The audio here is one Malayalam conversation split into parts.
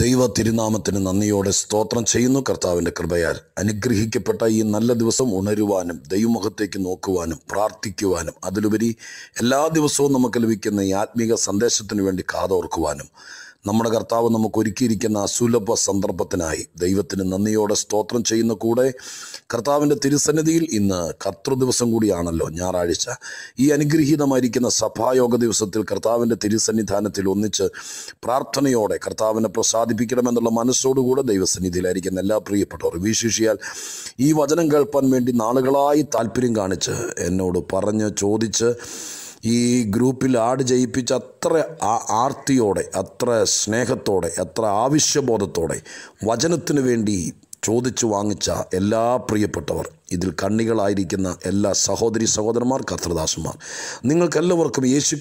ദൈവ തിരുനാമത്തിന് നന്ദിയോടെ സ്തോത്രം ചെയ്യുന്നു കർത്താവിൻ്റെ കൃപയാൽ അനുഗ്രഹിക്കപ്പെട്ട ഈ നല്ല ദിവസം ഉണരുവാനും ദൈവമുഖത്തേക്ക് നോക്കുവാനും പ്രാർത്ഥിക്കുവാനും അതിലുപരി എല്ലാ ദിവസവും നമുക്ക് ലഭിക്കുന്ന ഈ ആത്മീക സന്ദേശത്തിന് വേണ്ടി കാതോർക്കുവാനും നമ്മുടെ കർത്താവ് നമുക്ക് ഒരുക്കിയിരിക്കുന്ന സുലഭ സന്ദർഭത്തിനായി ദൈവത്തിന് നന്ദിയോടെ സ്തോത്രം ചെയ്യുന്ന കൂടെ കർത്താവിൻ്റെ തിരുസന്നിധിയിൽ ഇന്ന് കർത്തൃദിവസം കൂടിയാണല്ലോ ഞായറാഴ്ച ഈ അനുഗ്രഹീതമായിരിക്കുന്ന സഭായോഗ ദിവസത്തിൽ കർത്താവിൻ്റെ തിരുസന്നിധാനത്തിൽ ഒന്നിച്ച് പ്രാർത്ഥനയോടെ കർത്താവിനെ പ്രസാദിപ്പിക്കണമെന്നുള്ള മനസ്സോടുകൂടെ ദൈവസന്നിധിയിലായിരിക്കുന്ന എല്ലാ പ്രിയപ്പെട്ടവർ വിശേഷിയാൽ ഈ വചനം കേൾപ്പാൻ വേണ്ടി നാളുകളായി താല്പര്യം കാണിച്ച് എന്നോട് പറഞ്ഞ് ചോദിച്ച് ഈ ഗ്രൂപ്പിൽ ആട് ചെയ്യിപ്പിച്ച് അത്ര ആർത്തിയോടെ അത്ര സ്നേഹത്തോടെ അത്ര ആവശ്യബോധത്തോടെ വചനത്തിന് വേണ്ടി ചോദിച്ചു വാങ്ങിച്ച എല്ലാ പ്രിയപ്പെട്ടവർ ഇതിൽ കണ്ണികളായിരിക്കുന്ന എല്ലാ സഹോദരി സഹോദരന്മാർ കർത്തൃദാസന്മാർ നിങ്ങൾക്കെല്ലാവർക്കും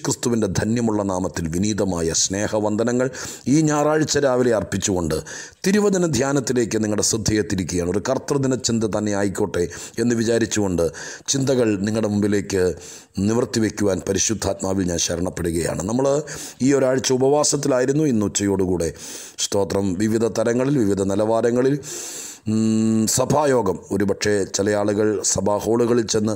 ക്രിസ്തുവിൻ്റെ ധന്യമുള്ള നാമത്തിൽ വിനീതമായ സ്നേഹവന്ദനങ്ങൾ ഈ ഞായറാഴ്ച രാവിലെ അർപ്പിച്ചുകൊണ്ട് തിരുവചന ധ്യാനത്തിലേക്ക് നിങ്ങളുടെ ശ്രദ്ധയെ തിരിക്കുകയാണ് ഒരു കർത്തൃദിന ചിന്ത തന്നെ ആയിക്കോട്ടെ എന്ന് വിചാരിച്ചുകൊണ്ട് ചിന്തകൾ നിങ്ങളുടെ മുമ്പിലേക്ക് നിവർത്തി വയ്ക്കുവാൻ പരിശുദ്ധാത്മാവിൽ ഞാൻ ശരണപ്പെടുകയാണ് നമ്മൾ ഈ ഒരാഴ്ച ഉപവാസത്തിലായിരുന്നു ഇന്ന് ഉച്ചയോടുകൂടെ സ്തോത്രം വിവിധ തരങ്ങളിൽ വിവിധ നിലവാരങ്ങളിൽ സഭായോഗം ഒരുപക്ഷെ ചില ആളുകൾ സഭാ ഹാളുകളിൽ ചെന്ന്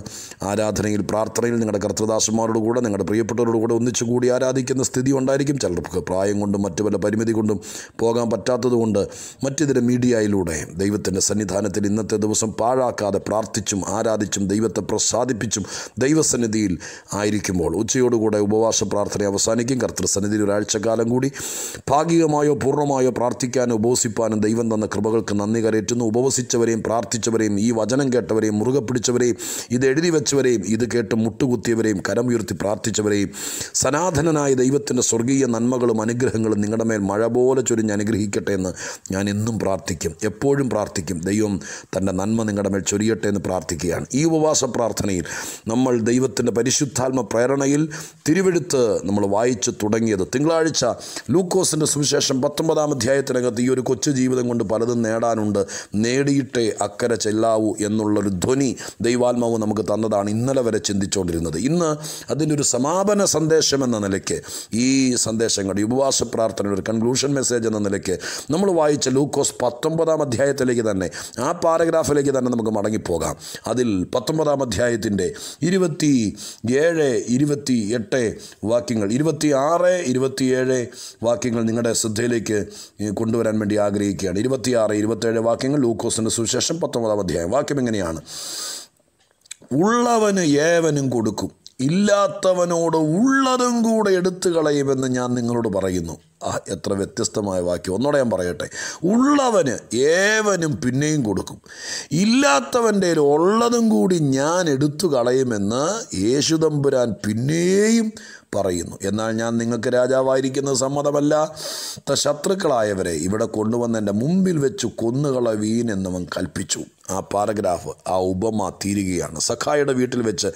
ആരാധനയിൽ പ്രാർത്ഥനയിൽ നിങ്ങളുടെ കർത്തൃദാസന്മാരോട് കൂടെ നിങ്ങളുടെ പ്രിയപ്പെട്ടവരോട് കൂടെ ഒന്നിച്ചു കൂടി ആരാധിക്കുന്ന സ്ഥിതി ഉണ്ടായിരിക്കും ചിലർക്ക് പ്രായം കൊണ്ടും മറ്റു പല പരിമിതി കൊണ്ടും പോകാൻ പറ്റാത്തതുകൊണ്ട് മറ്റിതര മീഡിയയിലൂടെ ദൈവത്തിൻ്റെ സന്നിധാനത്തിൽ ഇന്നത്തെ ദിവസം പാഴാക്കാതെ പ്രാർത്ഥിച്ചും ആരാധിച്ചും ദൈവത്തെ പ്രസാദിപ്പിച്ചും ദൈവസന്നിധിയിൽ ആയിരിക്കുമ്പോൾ ഉച്ചയോടുകൂടെ ഉപവാസ പ്രാർത്ഥന അവസാനിക്കും കർത്തൃസന്നിധിയിൽ ഒരാഴ്ചക്കാലം കൂടി ഭാഗികമായോ പൂർണ്ണമായോ പ്രാർത്ഥിക്കാനും ഉപവസിപ്പാനും ദൈവം തന്ന കൃപകൾക്ക് നന്ദി കരയറ്റുന്നു നിന്ന് ഉപവസിച്ചവരെയും പ്രാർത്ഥിച്ചവരെയും ഈ വചനം കേട്ടവരെയും മുറുകെ പിടിച്ചവരെയും ഇത് എഴുതി വെച്ചവരെയും ഇത് കേട്ട് മുട്ടുകുത്തിയവരെയും കരം ഉയർത്തി പ്രാർത്ഥിച്ചവരെയും സനാതനനായ ദൈവത്തിൻ്റെ സ്വർഗീയ നന്മകളും അനുഗ്രഹങ്ങളും നിങ്ങളുടെ മേൽ മഴ പോലെ ചൊരിഞ്ഞ് അനുഗ്രഹിക്കട്ടെ എന്ന് ഞാൻ എന്നും പ്രാർത്ഥിക്കും എപ്പോഴും പ്രാർത്ഥിക്കും ദൈവം തൻ്റെ നന്മ നിങ്ങളുടെ മേൽ ചൊരിയട്ടെ എന്ന് പ്രാർത്ഥിക്കുകയാണ് ഈ ഉപവാസ പ്രാർത്ഥനയിൽ നമ്മൾ ദൈവത്തിൻ്റെ പരിശുദ്ധാത്മ പ്രേരണയിൽ തിരുവെടുത്ത് നമ്മൾ വായിച്ചു തുടങ്ങിയത് തിങ്കളാഴ്ച ലൂക്കോസിൻ്റെ സുവിശേഷം പത്തൊമ്പതാം അധ്യായത്തിനകത്ത് ഈ ഒരു കൊച്ചു ജീവിതം കൊണ്ട് പലതും നേടാനുണ്ട് നേടിയിട്ടേ അക്കരെ ചെല്ലാവൂ എന്നുള്ളൊരു ധ്വനി ദൈവാത്മാവ് നമുക്ക് തന്നതാണ് ഇന്നലെ വരെ ചിന്തിച്ചുകൊണ്ടിരുന്നത് ഇന്ന് അതിൻ്റെ ഒരു സമാപന സന്ദേശം എന്ന നിലയ്ക്ക് ഈ സന്ദേശങ്ങൾ ഉപവാസ പ്രാർത്ഥന ഒരു കൺക്ലൂഷൻ മെസ്സേജ് എന്ന നിലയ്ക്ക് നമ്മൾ വായിച്ച ലൂക്കോസ് പത്തൊമ്പതാം അധ്യായത്തിലേക്ക് തന്നെ ആ പാരഗ്രാഫിലേക്ക് തന്നെ നമുക്ക് മടങ്ങിപ്പോകാം അതിൽ പത്തൊമ്പതാം അധ്യായത്തിൻ്റെ ഇരുപത്തി ഏഴ് ഇരുപത്തി എട്ട് വാക്യങ്ങൾ ഇരുപത്തി ആറ് ഇരുപത്തിയേഴ് വാക്യങ്ങൾ നിങ്ങളുടെ ശ്രദ്ധയിലേക്ക് കൊണ്ടുവരാൻ വേണ്ടി ആഗ്രഹിക്കുകയാണ് ഇരുപത്തിയാറ് ഇരുപത്തേഴ് വാക്യങ്ങൾ വാക്യങ്ങൾ ലൂക്കോസിൻ്റെ സുവിശേഷം പത്തൊമ്പതാം അധ്യായം വാക്യം എങ്ങനെയാണ് ഉള്ളവന് ഏവനും കൊടുക്കും ഇല്ലാത്തവനോട് ഉള്ളതും കൂടെ എടുത്തു കളയുമെന്ന് ഞാൻ നിങ്ങളോട് പറയുന്നു ആ എത്ര വ്യത്യസ്തമായ വാക്യം ഒന്നോടെ ഞാൻ പറയട്ടെ ഉള്ളവന് ഏവനും പിന്നെയും കൊടുക്കും ഇല്ലാത്തവൻ്റെ ഉള്ളതും കൂടി ഞാൻ എടുത്തു കളയുമെന്ന് യേശുദമ്പുരാൻ പിന്നെയും പറയുന്നു എന്നാൽ ഞാൻ നിങ്ങൾക്ക് രാജാവായിരിക്കുന്നത് സമ്മതമല്ല ശത്രുക്കളായവരെ ഇവിടെ കൊണ്ടുവന്ന് എൻ്റെ മുമ്പിൽ വെച്ച് കൊന്നുകളവീൻ എന്നവൻ കൽപ്പിച്ചു ആ പാരഗ്രാഫ് ആ ഉപമ തീരുകയാണ് സഖായുടെ വീട്ടിൽ വെച്ച്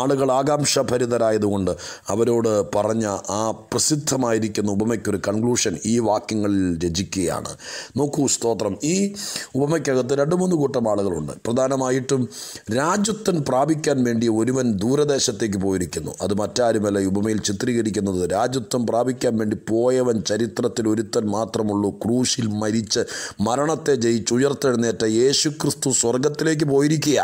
ആളുകൾ ആകാംക്ഷഭരിതരായതുകൊണ്ട് അവരോട് പറഞ്ഞ ആ പ്രസിദ്ധമായിരിക്കുന്ന ഉപമയ്ക്കൊരു കൺക്ലൂഷൻ ഈ വാക്യങ്ങളിൽ രചിക്കുകയാണ് നോക്കൂ സ്തോത്രം ഈ ഉപമയ്ക്കകത്ത് രണ്ട് മൂന്ന് കൂട്ടം ആളുകളുണ്ട് പ്രധാനമായിട്ടും രാജ്യത്തൻ പ്രാപിക്കാൻ വേണ്ടി ഒരുവൻ ദൂരദേശത്തേക്ക് പോയിരിക്കുന്നു അത് മറ്റാരുമല്ല ഉപമയിൽ ചിത്രീകരിക്കുന്നത് രാജ്യത്വം പ്രാപിക്കാൻ വേണ്ടി പോയവൻ ചരിത്രത്തിൽ ഒരുത്തൻ മാത്രമുള്ളൂ ക്രൂശിൽ മരിച്ച് മരണത്തെ ഉയർത്തെഴുന്നേറ്റ യേശു ക്രിസ്തു സ്വർഗത്തിലേക്ക് പോയിരിക്കുക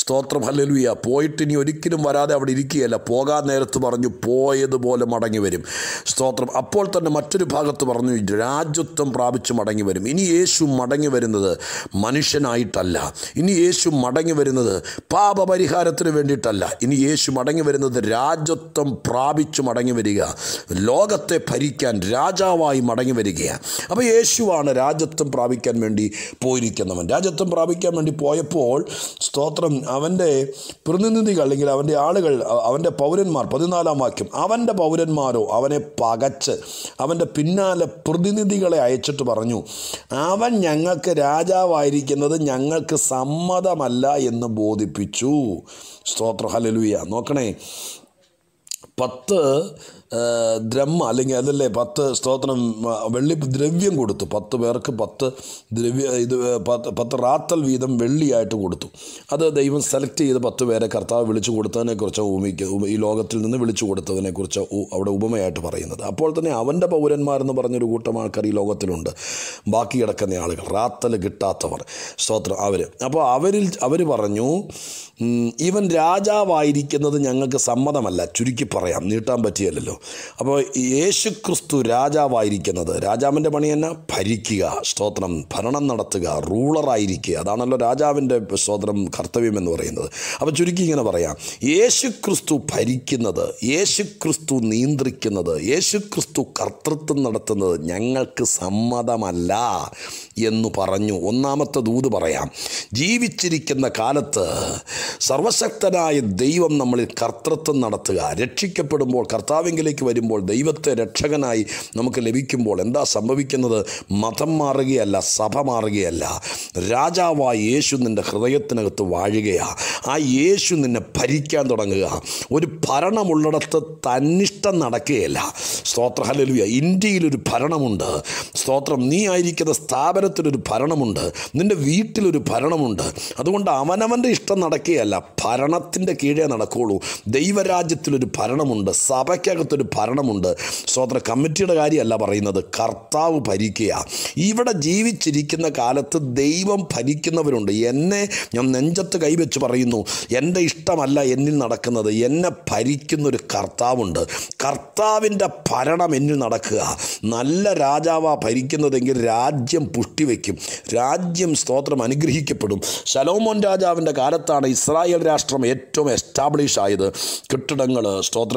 സ്തോത്രം ഹലലുയ പോയിട്ട് ഇനി ഒരിക്കലും വരാതെ അവിടെ ഇരിക്കുകയല്ല പോകാൻ നേരത്ത് പറഞ്ഞു പോയതുപോലെ മടങ്ങി വരും സ്തോത്രം അപ്പോൾ തന്നെ മറ്റൊരു ഭാഗത്ത് പറഞ്ഞു രാജ്യത്വം പ്രാപിച്ച് മടങ്ങി വരും ഇനി യേശു മടങ്ങി വരുന്നത് മനുഷ്യനായിട്ടല്ല ഇനി യേശു മടങ്ങി വരുന്നത് പാപപരിഹാരത്തിന് വേണ്ടിയിട്ടല്ല ഇനി യേശു മടങ്ങി വരുന്നത് രാജ്യത്വം പ്രാപി സ്ഥാപിച്ചു മടങ്ങി വരിക ലോകത്തെ ഭരിക്കാൻ രാജാവായി മടങ്ങി വരികയാണ് അപ്പോൾ യേശുവാണ് രാജ്യത്വം പ്രാപിക്കാൻ വേണ്ടി പോയിരിക്കുന്നവൻ രാജ്യത്വം പ്രാപിക്കാൻ വേണ്ടി പോയപ്പോൾ സ്തോത്രം അവൻ്റെ പ്രതിനിധികൾ അല്ലെങ്കിൽ അവൻ്റെ ആളുകൾ അവൻ്റെ പൗരന്മാർ പതിനാലാം വാക്യം അവൻ്റെ പൗരന്മാരോ അവനെ പകച്ച് അവൻ്റെ പിന്നാലെ പ്രതിനിധികളെ അയച്ചിട്ട് പറഞ്ഞു അവൻ ഞങ്ങൾക്ക് രാജാവായിരിക്കുന്നത് ഞങ്ങൾക്ക് സമ്മതമല്ല എന്ന് ബോധിപ്പിച്ചു സ്തോത്ര ഹലലുയ നോക്കണേ പത്ത് ദ്രഹ്മ അല്ലെങ്കിൽ അതല്ലേ പത്ത് സ്തോത്രം വെള്ളി ദ്രവ്യം കൊടുത്തു പത്ത് പേർക്ക് പത്ത് ദ്രവ്യ ഇത് പത്ത് പത്ത് റാത്തൽ വീതം വെള്ളിയായിട്ട് കൊടുത്തു അത് ദൈവം സെലക്ട് ചെയ്ത് പത്ത് പേരെ കർത്താവ് വിളിച്ചു കൊടുത്തതിനെക്കുറിച്ച് ഭൂമിക്ക് ഈ ലോകത്തിൽ നിന്ന് വിളിച്ചു കൊടുത്തതിനെക്കുറിച്ച് അവിടെ ഉപമയായിട്ട് പറയുന്നത് അപ്പോൾ തന്നെ അവൻ്റെ പൗരന്മാരെന്ന് പറഞ്ഞൊരു കൂട്ടം ആൾക്കാർ ഈ ലോകത്തിലുണ്ട് ബാക്കി കിടക്കുന്ന ആളുകൾ റാത്തൽ കിട്ടാത്തവർ സ്തോത്രം അവർ അപ്പോൾ അവരിൽ അവർ പറഞ്ഞു ഇവൻ രാജാവായിരിക്കുന്നത് ഞങ്ങൾക്ക് സമ്മതമല്ല ചുരുക്കി പറയാം നീട്ടാൻ പറ്റിയല്ലോ അപ്പോൾ യേശു ക്രിസ്തു രാജാവായിരിക്കുന്നത് രാജാവിൻ്റെ പണി തന്നെ ഭരിക്കുക സ്തോത്രം ഭരണം നടത്തുക റൂളറായിരിക്കുക അതാണല്ലോ രാജാവിൻ്റെ സ്തോത്രം കർത്തവ്യം എന്ന് പറയുന്നത് അപ്പോൾ ചുരുക്കി ഇങ്ങനെ പറയാം യേശു ക്രിസ്തു ഭരിക്കുന്നത് യേശു ക്രിസ്തു നിയന്ത്രിക്കുന്നത് യേശു ക്രിസ്തു കർത്തൃത്വം നടത്തുന്നത് ഞങ്ങൾക്ക് സമ്മതമല്ല എന്ന് പറഞ്ഞു ഒന്നാമത്തെ ദൂത് പറയാം ജീവിച്ചിരിക്കുന്ന കാലത്ത് സർവശക്തനായ ദൈവം നമ്മളിൽ കർത്തൃത്വം നടത്തുക രക്ഷിക്കപ്പെടുമ്പോൾ കർത്താവിംഗിലേക്ക് ക്രിസ്തുവിലേക്ക് വരുമ്പോൾ ദൈവത്തെ രക്ഷകനായി നമുക്ക് ലഭിക്കുമ്പോൾ എന്താ സംഭവിക്കുന്നത് മതം മാറുകയല്ല സഭ മാറുകയല്ല രാജാവായ യേശു നിൻ്റെ ഹൃദയത്തിനകത്ത് വാഴുകയാണ് ആ യേശു നിന്നെ ഭരിക്കാൻ തുടങ്ങുക ഒരു ഭരണമുള്ളിടത്ത് തന്നിഷ്ടം നടക്കുകയല്ല സ്തോത്ര ഹലലുയ ഇന്ത്യയിലൊരു ഭരണമുണ്ട് സ്തോത്രം നീ ആയിരിക്കുന്ന സ്ഥാപനത്തിലൊരു ഭരണമുണ്ട് നിൻ്റെ വീട്ടിലൊരു ഭരണമുണ്ട് അതുകൊണ്ട് അവനവൻ്റെ ഇഷ്ടം നടക്കുകയല്ല ഭരണത്തിൻ്റെ കീഴേ നടക്കുകയുള്ളൂ ദൈവരാജ്യത്തിലൊരു ഭരണമുണ്ട് സഭയ്ക്കകത്ത് ഒരു ഭരണമുണ്ട് സ്വതന്ത്ര കമ്മിറ്റിയുടെ കാര്യമല്ല പറയുന്നത് കർത്താവ് ഭരിക്കുക ഇവിടെ ജീവിച്ചിരിക്കുന്ന കാലത്ത് ദൈവം ഭരിക്കുന്നവരുണ്ട് എന്നെ ഞാൻ നെഞ്ചത്ത് കൈവച്ച് പറയുന്നു എൻ്റെ ഇഷ്ടമല്ല എന്നിൽ നടക്കുന്നത് എന്നെ ഭരിക്കുന്നൊരു കർത്താവുണ്ട് കർത്താവിൻ്റെ ഭരണം എന്നിൽ നടക്കുക നല്ല രാജാവാ ഭരിക്കുന്നതെങ്കിൽ രാജ്യം പുഷ്ടിവെക്കും രാജ്യം സ്തോത്രം അനുഗ്രഹിക്കപ്പെടും ശലോമോൻ രാജാവിൻ്റെ കാലത്താണ് ഇസ്രായേൽ രാഷ്ട്രം ഏറ്റവും എസ്റ്റാബ്ലിഷ് ആയത് കെട്ടിടങ്ങൾ സ്തോത്ര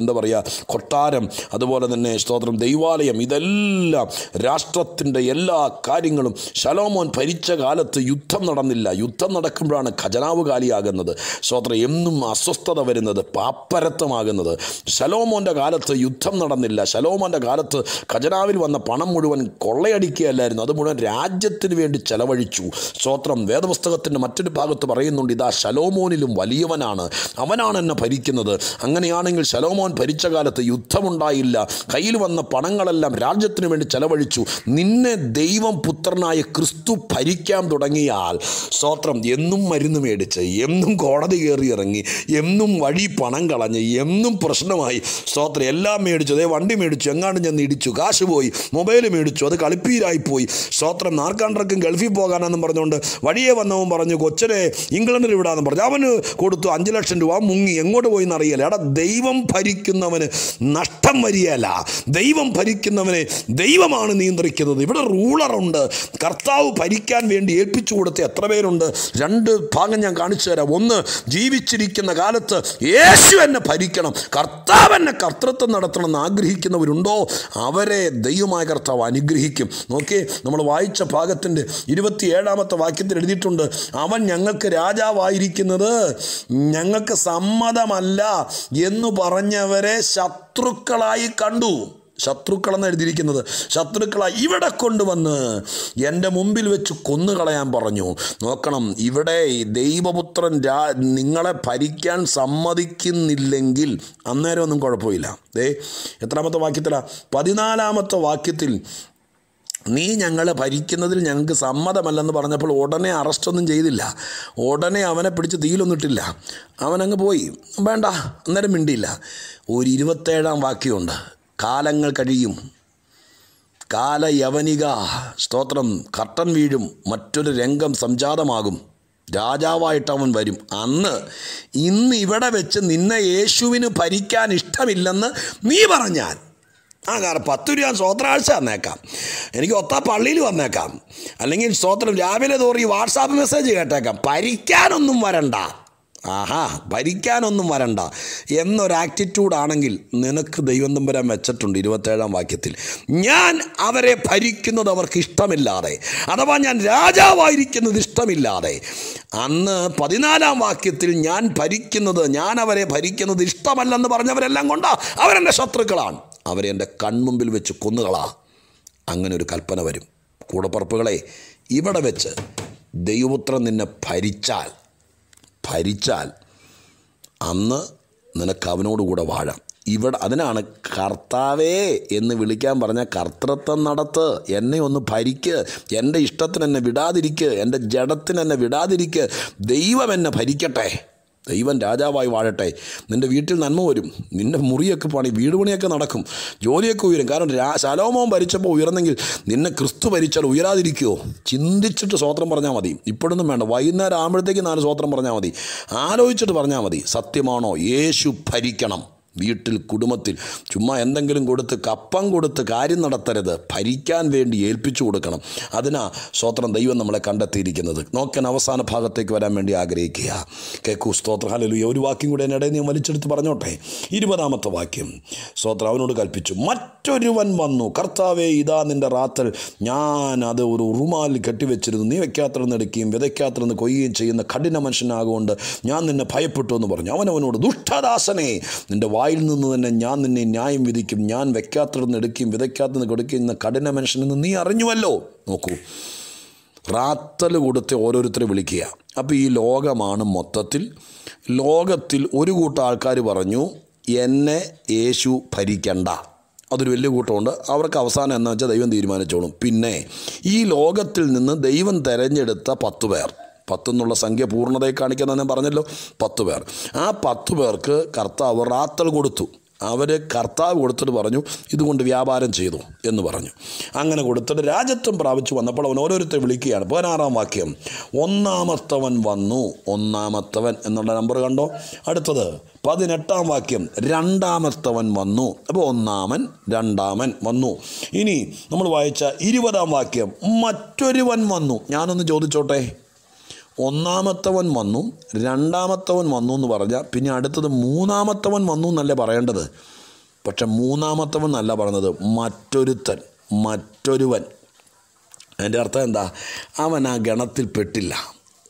എന്താ പറയുക കൊട്ടാരം അതുപോലെ തന്നെ സ്തോത്രം ദൈവാലയം ഇതെല്ലാം രാഷ്ട്രത്തിൻ്റെ എല്ലാ കാര്യങ്ങളും ശലോമോൻ ഭരിച്ച കാലത്ത് യുദ്ധം നടന്നില്ല യുദ്ധം നടക്കുമ്പോഴാണ് ഖജനാവ് കാലിയാകുന്നത് സ്തോത്രം എന്നും അസ്വസ്ഥത വരുന്നത് പാപ്പരത്വമാകുന്നത് ശലോമോൻ്റെ കാലത്ത് യുദ്ധം നടന്നില്ല ശലോമോൻ്റെ കാലത്ത് ഖജനാവിൽ വന്ന പണം മുഴുവൻ കൊള്ളയടിക്കുകയല്ലായിരുന്നു അത് മുഴുവൻ രാജ്യത്തിന് വേണ്ടി ചെലവഴിച്ചു സ്തോത്രം വേദപുസ്തകത്തിൻ്റെ മറ്റൊരു ഭാഗത്ത് പറയുന്നുണ്ട് ഇതാ ശലോമോനിലും വലിയവനാണ് അവനാണ് എന്നെ ഭരിക്കുന്നത് അങ്ങനെയാണെങ്കിൽ ശലോമോൻ ഭരിച്ച കാലത്ത് യുദ്ധമുണ്ടായില്ല കയ്യിൽ വന്ന പണങ്ങളെല്ലാം രാജ്യത്തിന് വേണ്ടി ചെലവഴിച്ചു നിന്നെ ദൈവം പുത്രനായ ക്രിസ്തു ഭരിക്കാൻ തുടങ്ങിയാൽ സ്തോത്രം എന്നും മരുന്ന് മേടിച്ച് എന്നും കോടതി കയറി ഇറങ്ങി എന്നും വഴി പണം കളഞ്ഞ് എന്നും പ്രശ്നമായി സ്തോത്രം എല്ലാം മേടിച്ചു അതേ വണ്ടി മേടിച്ചു എങ്ങാണ്ട് ഞാൻ ഇടിച്ചു കാശ് പോയി മൊബൈൽ മേടിച്ചു അത് കളിപ്പീരായിപ്പോയി പോയി സ്തോത്രം നാർക്കാണ്ടർക്കും ഗൾഫിൽ പോകാനെന്നും പറഞ്ഞുകൊണ്ട് വഴിയെ വന്നവൻ പറഞ്ഞു കൊച്ചനെ ഇംഗ്ലണ്ടിൽ വിടാമെന്ന് പറഞ്ഞു അവന് കൊടുത്തു അഞ്ച് ലക്ഷം രൂപ മുങ്ങി എങ്ങോട്ട് പോയി എന്നറിയില്ല എടാ ദൈവം ഭരിക്കുന്നു ഭരിക്കുന്നവന് നഷ്ടം വരികയല്ല ദൈവം ഭരിക്കുന്നവനെ ദൈവമാണ് നിയന്ത്രിക്കുന്നത് ഇവിടെ റൂളറുണ്ട് കർത്താവ് ഭരിക്കാൻ വേണ്ടി ഏൽപ്പിച്ചു കൊടുത്ത എത്ര പേരുണ്ട് രണ്ട് ഭാഗം ഞാൻ കാണിച്ചു തരാം ഒന്ന് ജീവിച്ചിരിക്കുന്ന കാലത്ത് യേശു എന്നെ ഭരിക്കണം കർത്താവ് എന്നെ കർത്തൃത്വം നടത്തണം എന്ന് ആഗ്രഹിക്കുന്നവരുണ്ടോ അവരെ ദൈവമായ കർത്താവ് അനുഗ്രഹിക്കും നോക്കി നമ്മൾ വായിച്ച ഭാഗത്തിൻ്റെ ഏഴാമത്തെ വാക്യത്തിൽ എഴുതിയിട്ടുണ്ട് അവൻ ഞങ്ങൾക്ക് രാജാവായിരിക്കുന്നത് ഞങ്ങൾക്ക് സമ്മതമല്ല എന്ന് പറഞ്ഞവരെ ഇവരെ ശത്രുക്കളായി കണ്ടു ശത്രുക്കളെന്ന് എഴുതിയിരിക്കുന്നത് ശത്രുക്കളായി ഇവിടെ കൊണ്ടുവന്ന് എൻ്റെ മുമ്പിൽ വെച്ച് കൊന്നുകളയാൻ പറഞ്ഞു നോക്കണം ഇവിടെ ദൈവപുത്രൻ രാ നിങ്ങളെ ഭരിക്കാൻ സമ്മതിക്കുന്നില്ലെങ്കിൽ ഒന്നും കുഴപ്പമില്ല ദേ എത്രാമത്തെ വാക്യത്തിലാണ് പതിനാലാമത്തെ വാക്യത്തിൽ നീ ഞങ്ങളെ ഭരിക്കുന്നതിൽ ഞങ്ങൾക്ക് സമ്മതമല്ലെന്ന് പറഞ്ഞപ്പോൾ ഉടനെ അറസ്റ്റൊന്നും ചെയ്തില്ല ഉടനെ അവനെ പിടിച്ച് തീയിലൊന്നിട്ടില്ല അവനങ്ങ് പോയി വേണ്ട അന്നേരം മിണ്ടിയില്ല ഒരു ഇരുപത്തേഴാം വാക്യമുണ്ട് കാലങ്ങൾ കഴിയും കാല യവനിക സ്തോത്രം കർട്ടൻ വീഴും മറ്റൊരു രംഗം സംജാതമാകും രാജാവായിട്ട് അവൻ വരും അന്ന് ഇന്ന് ഇവിടെ വെച്ച് നിന്നെ യേശുവിന് ഭരിക്കാൻ ഇഷ്ടമില്ലെന്ന് നീ പറഞ്ഞാൽ ആ കാരണം പത്ത് രൂപ സ്വത്രാഴ്ച വന്നേക്കാം എനിക്ക് ഒത്ത പള്ളിയിൽ വന്നേക്കാം അല്ലെങ്കിൽ സ്വത്രം രാവിലെ തോറി വാട്സാപ്പ് മെസ്സേജ് കേട്ടേക്കാം പരിക്കാനൊന്നും വരണ്ട ആഹാ ഭരിക്കാനൊന്നും വരണ്ട എന്നൊരു ആറ്റിറ്റ്യൂഡാണെങ്കിൽ നിനക്ക് ദൈവം തമ്പുരാൻ വെച്ചിട്ടുണ്ട് ഇരുപത്തേഴാം വാക്യത്തിൽ ഞാൻ അവരെ ഭരിക്കുന്നത് അവർക്ക് ഇഷ്ടമില്ലാതെ അഥവാ ഞാൻ രാജാവായിരിക്കുന്നത് ഇഷ്ടമില്ലാതെ അന്ന് പതിനാലാം വാക്യത്തിൽ ഞാൻ ഭരിക്കുന്നത് ഞാൻ അവരെ ഭരിക്കുന്നത് ഇഷ്ടമല്ലെന്ന് പറഞ്ഞവരെല്ലാം കൊണ്ട് അവരെൻ്റെ ശത്രുക്കളാണ് അവരെ എൻ്റെ കൺമുമ്പിൽ വെച്ച് കൊന്നുകളാ അങ്ങനെ ഒരു കൽപ്പന വരും കൂടപ്പറപ്പുകളെ ഇവിടെ വെച്ച് ദൈവപുത്രൻ നിന്നെ ഭരിച്ചാൽ ഭരിച്ചാൽ അന്ന് നിനക്ക് അവനോടുകൂടെ വാഴാം ഇവിടെ അതിനാണ് കർത്താവേ എന്ന് വിളിക്കാൻ പറഞ്ഞ കർത്തൃത്വം നടത്ത് എന്നെ ഒന്ന് ഭരിക്ക് എൻ്റെ ഇഷ്ടത്തിന് എന്നെ വിടാതിരിക്കുക എൻ്റെ ജഡത്തിന് എന്നെ വിടാതിരിക്കുക ദൈവം എന്നെ ഭരിക്കട്ടെ ദൈവം രാജാവായി വാഴട്ടെ നിൻ്റെ വീട്ടിൽ നന്മ വരും നിൻ്റെ മുറിയൊക്കെ പണി വീട് പണിയൊക്കെ നടക്കും ജോലിയൊക്കെ ഉയരും കാരണം രാ ശലോമോൻ ഭരിച്ചപ്പോൾ ഉയർന്നെങ്കിൽ നിന്നെ ക്രിസ്തു ഭരിച്ചാൽ ഉയരാതിരിക്കുമോ ചിന്തിച്ചിട്ട് സ്വോത്രം പറഞ്ഞാൽ മതി ഇപ്പോഴൊന്നും വേണ്ട വൈകുന്നേരം ആകുമ്പോഴത്തേക്ക് നാല് സ്വോത്രം പറഞ്ഞാൽ മതി ആലോചിച്ചിട്ട് പറഞ്ഞാൽ മതി സത്യമാണോ യേശു ഭരിക്കണം വീട്ടിൽ കുടുംബത്തിൽ ചുമ്മാ എന്തെങ്കിലും കൊടുത്ത് കപ്പം കൊടുത്ത് കാര്യം നടത്തരുത് ഭരിക്കാൻ വേണ്ടി ഏൽപ്പിച്ചു കൊടുക്കണം അതിനാ സ്തോത്രം ദൈവം നമ്മളെ കണ്ടെത്തിയിരിക്കുന്നത് നോക്കാൻ അവസാന ഭാഗത്തേക്ക് വരാൻ വേണ്ടി ആഗ്രഹിക്കുക കേക്കു സ്തോത്ര ഹലലു ഒരു വാക്യം കൂടെ എന്നിടയിൽ നീ വലിച്ചെടുത്ത് പറഞ്ഞോട്ടെ ഇരുപതാമത്തെ വാക്യം സ്വോത്രം അവനോട് കൽപ്പിച്ചു മറ്റൊരുവൻ വന്നു കർത്താവേ ഇതാ നിൻ്റെ റാത്തൽ ഞാൻ അത് ഒരു ഉറുമാലിൽ കെട്ടിവെച്ചിരുന്നു നീ വെക്കാത്തിരുന്ന് എടുക്കുകയും വിതയ്ക്കാത്തിരുന്ന് കൊയ്യുകയും ചെയ്യുന്ന കഠിന മനുഷ്യനാകൊണ്ട് ഞാൻ നിന്നെ ഭയപ്പെട്ടു എന്ന് പറഞ്ഞു അവനവനോട് ദുഷ്ടദാസനെ നിൻ്റെ വാ വായിൽ നിന്ന് തന്നെ ഞാൻ നിന്നെ ന്യായം വിധിക്കും ഞാൻ വെക്കാത്തിടന്ന് എടുക്കുകയും വിതയ്ക്കാത്തിന്ന് കൊടുക്കുകയും എന്ന കഠിന മനുഷ്യനെന്ന് നീ അറിഞ്ഞുവല്ലോ നോക്കൂ റാത്തൽ കൊടുത്ത് ഓരോരുത്തരെ വിളിക്കുക അപ്പോൾ ഈ ലോകമാണ് മൊത്തത്തിൽ ലോകത്തിൽ ഒരു കൂട്ടം ആൾക്കാർ പറഞ്ഞു എന്നെ യേശു ഭരിക്കണ്ട അതൊരു വലിയ കൂട്ടമുണ്ട് അവർക്ക് അവസാനം എന്ന് വെച്ചാൽ ദൈവം തീരുമാനിച്ചോളും പിന്നെ ഈ ലോകത്തിൽ നിന്ന് ദൈവം തിരഞ്ഞെടുത്ത പത്ത് പേർ പത്തെന്നുള്ള സംഖ്യ പൂർണ്ണതയെ കാണിക്കുന്ന ഞാൻ പറഞ്ഞല്ലോ പത്ത് പേർ ആ പത്ത് പേർക്ക് കർത്താവ് റാത്തൽ കൊടുത്തു അവർ കർത്താവ് കൊടുത്തിട്ട് പറഞ്ഞു ഇതുകൊണ്ട് വ്യാപാരം ചെയ്തു എന്ന് പറഞ്ഞു അങ്ങനെ കൊടുത്തിട്ട് രാജ്യത്വം പ്രാപിച്ചു വന്നപ്പോൾ അവൻ ഓരോരുത്തരെ വിളിക്കുകയാണ് പതിനാറാം വാക്യം ഒന്നാമത്തവൻ വന്നു ഒന്നാമത്തവൻ എന്നുള്ള നമ്പർ കണ്ടോ അടുത്തത് പതിനെട്ടാം വാക്യം രണ്ടാമത്തവൻ വന്നു അപ്പോൾ ഒന്നാമൻ രണ്ടാമൻ വന്നു ഇനി നമ്മൾ വായിച്ച ഇരുപതാം വാക്യം മറ്റൊരുവൻ വന്നു ഞാനൊന്ന് ചോദിച്ചോട്ടെ ഒന്നാമത്തവൻ വന്നു രണ്ടാമത്തവൻ വന്നു എന്ന് പറഞ്ഞാൽ പിന്നെ അടുത്തത് മൂന്നാമത്തവൻ വന്നു എന്നല്ലേ പറയേണ്ടത് പക്ഷെ മൂന്നാമത്തവൻ എന്നല്ല പറഞ്ഞത് മറ്റൊരുത്തൻ മറ്റൊരുവൻ അതിൻ്റെ അർത്ഥം എന്താ അവൻ ആ ഗണത്തിൽ പെട്ടില്ല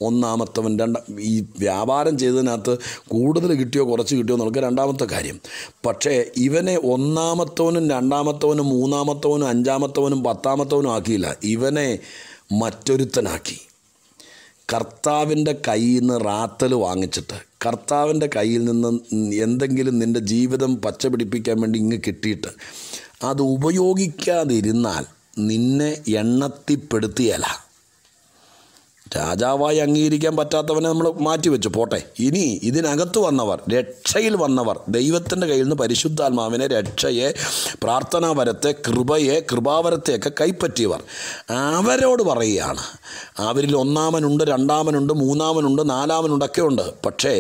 ഒന്നാമത്തവൻ രണ്ട ഈ വ്യാപാരം ചെയ്തതിനകത്ത് കൂടുതൽ കിട്ടിയോ കുറച്ച് കിട്ടിയോ എന്നുള്ള രണ്ടാമത്തെ കാര്യം പക്ഷേ ഇവനെ ഒന്നാമത്തവനും രണ്ടാമത്തവനും മൂന്നാമത്തവനും അഞ്ചാമത്തവനും പത്താമത്തവനും ആക്കിയില്ല ഇവനെ മറ്റൊരുത്തനാക്കി കർത്താവിൻ്റെ കയ്യിൽ നിന്ന് റാത്തൽ വാങ്ങിച്ചിട്ട് കർത്താവിൻ്റെ കയ്യിൽ നിന്ന് എന്തെങ്കിലും നിൻ്റെ ജീവിതം പച്ച പിടിപ്പിക്കാൻ വേണ്ടി ഇങ്ങ് കിട്ടിയിട്ട് അത് ഉപയോഗിക്കാതിരുന്നാൽ നിന്നെ എണ്ണത്തിപ്പെടുത്തിയല്ല രാജാവായി അംഗീകരിക്കാൻ പറ്റാത്തവനെ നമ്മൾ മാറ്റിവെച്ചു പോട്ടെ ഇനി ഇതിനകത്ത് വന്നവർ രക്ഷയിൽ വന്നവർ ദൈവത്തിൻ്റെ കയ്യിൽ നിന്ന് പരിശുദ്ധാത്മാവിനെ രക്ഷയെ പ്രാർത്ഥനാപരത്തെ കൃപയെ കൃപാവരത്തെയൊക്കെ കൈപ്പറ്റിയവർ അവരോട് പറയുകയാണ് അവരിൽ ഒന്നാമനുണ്ട് രണ്ടാമനുണ്ട് മൂന്നാമനുണ്ട് നാലാമനുണ്ടൊക്കെ ഉണ്ട് പക്ഷേ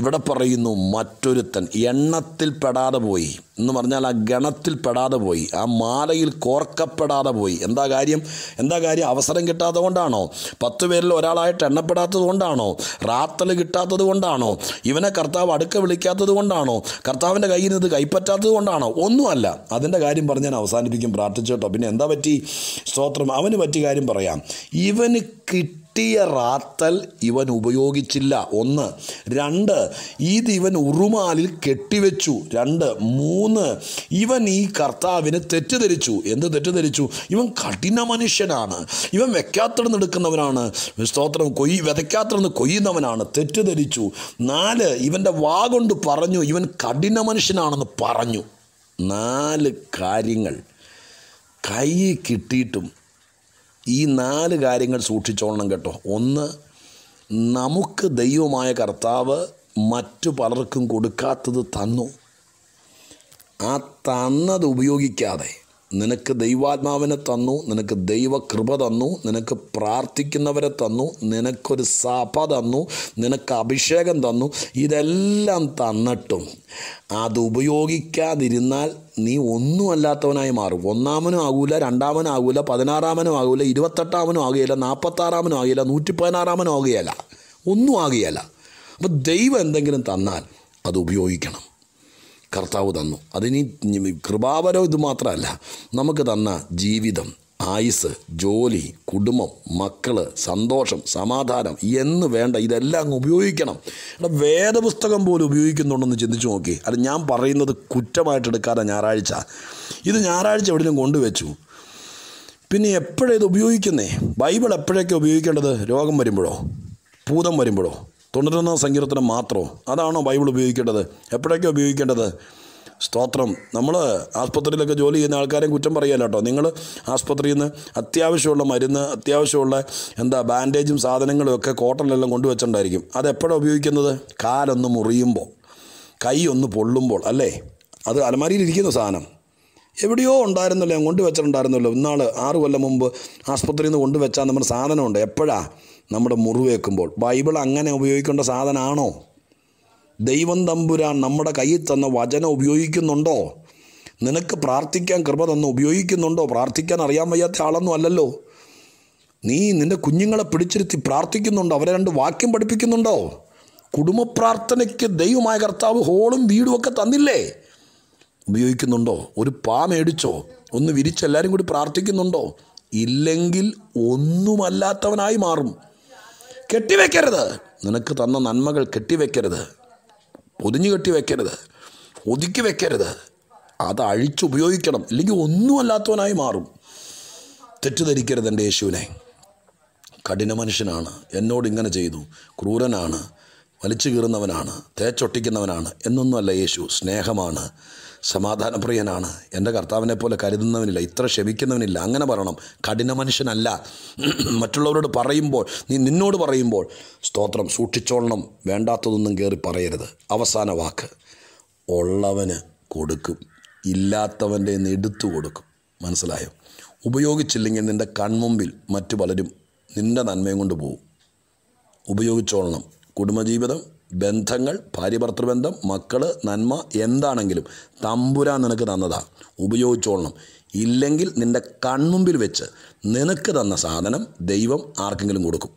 ഇവിടെ പറയുന്നു മറ്റൊരുത്തൻ എണ്ണത്തിൽ പെടാതെ പോയി എന്ന് പറഞ്ഞാൽ ആ ഗണത്തിൽ പെടാതെ പോയി ആ മാലയിൽ കോർക്കപ്പെടാതെ പോയി എന്താ കാര്യം എന്താ കാര്യം അവസരം കിട്ടാത്തത് കൊണ്ടാണോ പത്ത് പേരിൽ ഒരാളായിട്ട് എണ്ണപ്പെടാത്തത് കൊണ്ടാണോ റാത്തൽ കിട്ടാത്തത് കൊണ്ടാണോ ഇവനെ കർത്താവ് അടുക്ക വിളിക്കാത്തത് കൊണ്ടാണോ കർത്താവിൻ്റെ കയ്യിൽ നിന്ന് കൈപ്പറ്റാത്തത് കൊണ്ടാണോ ഒന്നുമല്ല അതിൻ്റെ കാര്യം പറഞ്ഞ് ഞാൻ അവസാനിപ്പിക്കും പ്രാർത്ഥിച്ചോട്ടോ പിന്നെ എന്താ പറ്റി സ്തോത്രം അവന് പറ്റി കാര്യം പറയാം ഇവന് കിട്ടി കിട്ടിയ റാത്തൽ ഇവൻ ഉപയോഗിച്ചില്ല ഒന്ന് രണ്ട് ഇത് ഇവൻ ഉറുമാലിൽ കെട്ടിവെച്ചു രണ്ട് മൂന്ന് ഇവൻ ഈ കർത്താവിനെ തെറ്റിദ്ധരിച്ചു എന്ത് തെറ്റിദ്ധരിച്ചു ഇവൻ കഠിന മനുഷ്യനാണ് ഇവൻ വെക്കാത്തടന്ന് എടുക്കുന്നവനാണ് സ്തോത്രം കൊയ്യ് വെതയ്ക്കാത്തടന്ന് കൊയ്യുന്നവനാണ് തെറ്റിദ്ധരിച്ചു നാല് ഇവൻ്റെ വാ കൊണ്ട് പറഞ്ഞു ഇവൻ കഠിന മനുഷ്യനാണെന്ന് പറഞ്ഞു നാല് കാര്യങ്ങൾ കൈ കിട്ടിയിട്ടും ഈ നാല് കാര്യങ്ങൾ സൂക്ഷിച്ചോളണം കേട്ടോ ഒന്ന് നമുക്ക് ദൈവമായ കർത്താവ് മറ്റു പലർക്കും കൊടുക്കാത്തത് തന്നു ആ തന്നത് ഉപയോഗിക്കാതെ നിനക്ക് ദൈവാത്മാവിനെ തന്നു നിനക്ക് ദൈവകൃപ തന്നു നിനക്ക് പ്രാർത്ഥിക്കുന്നവരെ തന്നു നിനക്കൊരു സഭ തന്നു നിനക്ക് അഭിഷേകം തന്നു ഇതെല്ലാം തന്നിട്ടും അത് ഉപയോഗിക്കാതിരുന്നാൽ നീ ഒന്നും അല്ലാത്തവനായി മാറും ഒന്നാമനും ആകൂല രണ്ടാമനും ആകൂല പതിനാറാമനും ആകൂല ഇരുപത്തെട്ടാമനും ആകുകയില്ല നാൽപ്പത്താറാമനും ആകുകയില്ല നൂറ്റി പതിനാറാമനും ആകുകയല്ല ഒന്നും ആകുകയല്ല അപ്പോൾ ദൈവം എന്തെങ്കിലും തന്നാൽ അത് ഉപയോഗിക്കണം കർത്താവ് തന്നു അതിനി കൃപാപരം ഇത് മാത്രമല്ല നമുക്ക് തന്ന ജീവിതം ആയുസ് ജോലി കുടുംബം മക്കൾ സന്തോഷം സമാധാനം എന്ന് വേണ്ട ഇതെല്ലാം അങ്ങ് ഉപയോഗിക്കണം എടാ വേദപുസ്തകം പോലും ഉപയോഗിക്കുന്നുണ്ടെന്ന് ചിന്തിച്ചു നോക്കി അത് ഞാൻ പറയുന്നത് കുറ്റമായിട്ട് എടുക്കാതെ ഞായറാഴ്ച ഇത് ഞായറാഴ്ച എവിടെയും കൊണ്ടുവച്ചു പിന്നെ എപ്പോഴേ ഇത് ഉപയോഗിക്കുന്നേ ബൈബിൾ എപ്പോഴൊക്കെ ഉപയോഗിക്കേണ്ടത് രോഗം വരുമ്പോഴോ ഭൂതം വരുമ്പോഴോ തൊണ്ണൂറ്റൊന്നാം സങ്കീർത്തനം മാത്രമോ അതാണോ ബൈബിൾ ഉപയോഗിക്കേണ്ടത് എപ്പോഴൊക്കെയാണ് ഉപയോഗിക്കേണ്ടത് സ്തോത്രം നമ്മൾ ആസ്പത്രിയിലൊക്കെ ജോലി ചെയ്യുന്ന ആൾക്കാരെയും കുറ്റം പറയല്ല കേട്ടോ നിങ്ങൾ ആസ്പത്രിയിൽ നിന്ന് അത്യാവശ്യമുള്ള മരുന്ന് അത്യാവശ്യമുള്ള എന്താ ബാൻഡേജും സാധനങ്ങളും ഒക്കെ കോട്ടണിലെല്ലാം കൊണ്ടുവച്ചിട്ടുണ്ടായിരിക്കും അതെപ്പോഴാണ് ഉപയോഗിക്കുന്നത് കാലൊന്ന് മുറിയുമ്പോൾ കൈ ഒന്ന് പൊള്ളുമ്പോൾ അല്ലേ അത് അലമാരിയിൽ ഇരിക്കുന്ന സാധനം എവിടെയോ ഉണ്ടായിരുന്നല്ലോ കൊണ്ടുവച്ചിട്ടുണ്ടായിരുന്നല്ലോ ഇന്നാൾ ആറ് കൊല്ലം മുമ്പ് ആസ്പത്രിയിൽ നിന്ന് കൊണ്ടുവച്ചാൽ നമ്മുടെ സാധനമുണ്ട് എപ്പോഴാണ് നമ്മുടെ മുറിവേക്കുമ്പോൾ ബൈബിൾ അങ്ങനെ ഉപയോഗിക്കേണ്ട സാധനമാണോ ദൈവം തമ്പുരാൻ നമ്മുടെ കയ്യിൽ തന്ന വചനം ഉപയോഗിക്കുന്നുണ്ടോ നിനക്ക് പ്രാർത്ഥിക്കാൻ കൃപ തന്ന ഉപയോഗിക്കുന്നുണ്ടോ പ്രാർത്ഥിക്കാൻ അറിയാൻ വയ്യാത്ത ആളൊന്നും അല്ലല്ലോ നീ നിൻ്റെ കുഞ്ഞുങ്ങളെ പിടിച്ചിരുത്തി പ്രാർത്ഥിക്കുന്നുണ്ടോ അവരെ രണ്ട് വാക്യം പഠിപ്പിക്കുന്നുണ്ടോ കുടുംബ പ്രാർത്ഥനയ്ക്ക് ദൈവമായ കർത്താവ് ഹോളും വീടും ഒക്കെ തന്നില്ലേ ഉപയോഗിക്കുന്നുണ്ടോ ഒരു പാ മേടിച്ചോ ഒന്ന് വിരിച്ച് എല്ലാവരും കൂടി പ്രാർത്ഥിക്കുന്നുണ്ടോ ഇല്ലെങ്കിൽ ഒന്നുമല്ലാത്തവനായി മാറും കെട്ടിവെക്കരുത് നിനക്ക് തന്ന നന്മകൾ കെട്ടിവെക്കരുത് പൊതിഞ്ഞു കെട്ടിവെക്കരുത് ഒതുക്കി വെക്കരുത് അത് അഴിച്ചുപയോഗിക്കണം ഇല്ലെങ്കിൽ ഒന്നുമല്ലാത്തവനായി മാറും തെറ്റിദ്ധരിക്കരുത് എൻ്റെ യേശുവിനെ കഠിന മനുഷ്യനാണ് എന്നോട് ഇങ്ങനെ ചെയ്തു ക്രൂരനാണ് വലിച്ചു കീറുന്നവനാണ് തേച്ചൊട്ടിക്കുന്നവനാണ് എന്നൊന്നുമല്ല യേശു സ്നേഹമാണ് സമാധാനപ്രിയനാണ് എൻ്റെ കർത്താവിനെ പോലെ കരുതുന്നവനില്ല ഇത്ര ക്ഷമിക്കുന്നവനില്ല അങ്ങനെ പറയണം കഠിന മനുഷ്യനല്ല മറ്റുള്ളവരോട് പറയുമ്പോൾ നീ നിന്നോട് പറയുമ്പോൾ സ്തോത്രം സൂക്ഷിച്ചോളണം വേണ്ടാത്തതൊന്നും കയറി പറയരുത് അവസാന വാക്ക് ഉള്ളവന് കൊടുക്കും ഇല്ലാത്തവൻ്റെ എടുത്തു കൊടുക്കും മനസ്സിലായോ ഉപയോഗിച്ചില്ലെങ്കിൽ നിൻ്റെ കൺമുമ്പിൽ മറ്റു പലരും നിൻ്റെ നന്മയും കൊണ്ട് പോകും ഉപയോഗിച്ചോളണം കുടുംബജീവിതം ബന്ധങ്ങൾ ഭാര്യഭർത്തൃബന്ധം മക്കൾ നന്മ എന്താണെങ്കിലും തമ്പുരാൻ നിനക്ക് തന്നതാണ് ഉപയോഗിച്ചോളണം ഇല്ലെങ്കിൽ നിൻ്റെ കൺമുമ്പിൽ വെച്ച് നിനക്ക് തന്ന സാധനം ദൈവം ആർക്കെങ്കിലും കൊടുക്കും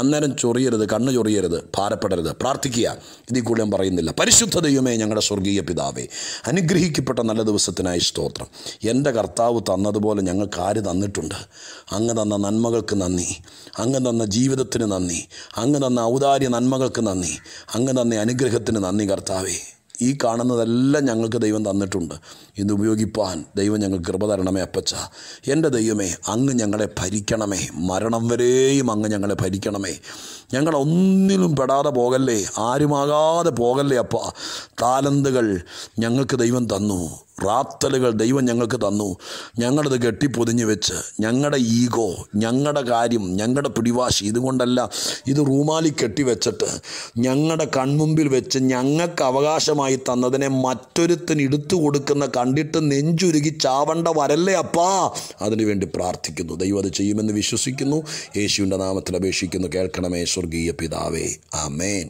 അന്നേരം ചൊറിയരുത് കണ്ണ് ചൊറിയരുത് ഭാരപ്പെടരുത് പ്രാർത്ഥിക്കുക ഇതിൽ കൂടുതൽ പറയുന്നില്ല പരിശുദ്ധ ദൈവമേ ഞങ്ങളുടെ സ്വർഗീയ പിതാവേ അനുഗ്രഹിക്കപ്പെട്ട നല്ല ദിവസത്തിനായി സ്തോത്രം എൻ്റെ കർത്താവ് തന്നതുപോലെ ഞങ്ങൾക്ക് ആര് തന്നിട്ടുണ്ട് അങ്ങ് തന്ന നന്മകൾക്ക് നന്ദി അങ്ങ് തന്ന ജീവിതത്തിന് നന്ദി അങ്ങ് തന്ന ഔദാര്യ നന്മകൾക്ക് നന്ദി അങ്ങ് തന്ന അനുഗ്രഹത്തിന് നന്ദി കർത്താവേ ഈ കാണുന്നതെല്ലാം ഞങ്ങൾക്ക് ദൈവം തന്നിട്ടുണ്ട് ഇത് ഉപയോഗിപ്പാൻ ദൈവം ഞങ്ങൾക്ക് കൃപ തരണമേ അപ്പച്ച എൻ്റെ ദൈവമേ അങ്ങ് ഞങ്ങളെ ഭരിക്കണമേ മരണം വരെയും അങ്ങ് ഞങ്ങളെ ഭരിക്കണമേ ഞങ്ങളൊന്നിലും പെടാതെ പോകല്ലേ ആരുമാകാതെ പോകല്ലേ അപ്പ താലന്തുകൾ ഞങ്ങൾക്ക് ദൈവം തന്നു റാത്തലുകൾ ദൈവം ഞങ്ങൾക്ക് തന്നു ഞങ്ങളത് കെട്ടിപ്പൊതിഞ്ഞ് വെച്ച് ഞങ്ങളുടെ ഈഗോ ഞങ്ങളുടെ കാര്യം ഞങ്ങളുടെ പിടിവാശി ഇതുകൊണ്ടല്ല ഇത് റൂമാലി കെട്ടിവെച്ചിട്ട് ഞങ്ങളുടെ കൺമുമ്പിൽ വെച്ച് ഞങ്ങൾക്ക് അവകാശമായി തന്നതിനെ മറ്റൊരുത്തിന് എടുത്തു കൊടുക്കുന്ന കണ്ടിട്ട് നെഞ്ചുരുകി ചാവണ്ട വരല്ലേ അപ്പാ അതിനുവേണ്ടി പ്രാർത്ഥിക്കുന്നു ദൈവം അത് ചെയ്യുമെന്ന് വിശ്വസിക്കുന്നു യേശുവിൻ്റെ നാമത്തിൽ അപേക്ഷിക്കുന്നു കേൾക്കണമേ സ്വർഗീയ പിതാവേ ആമേൻ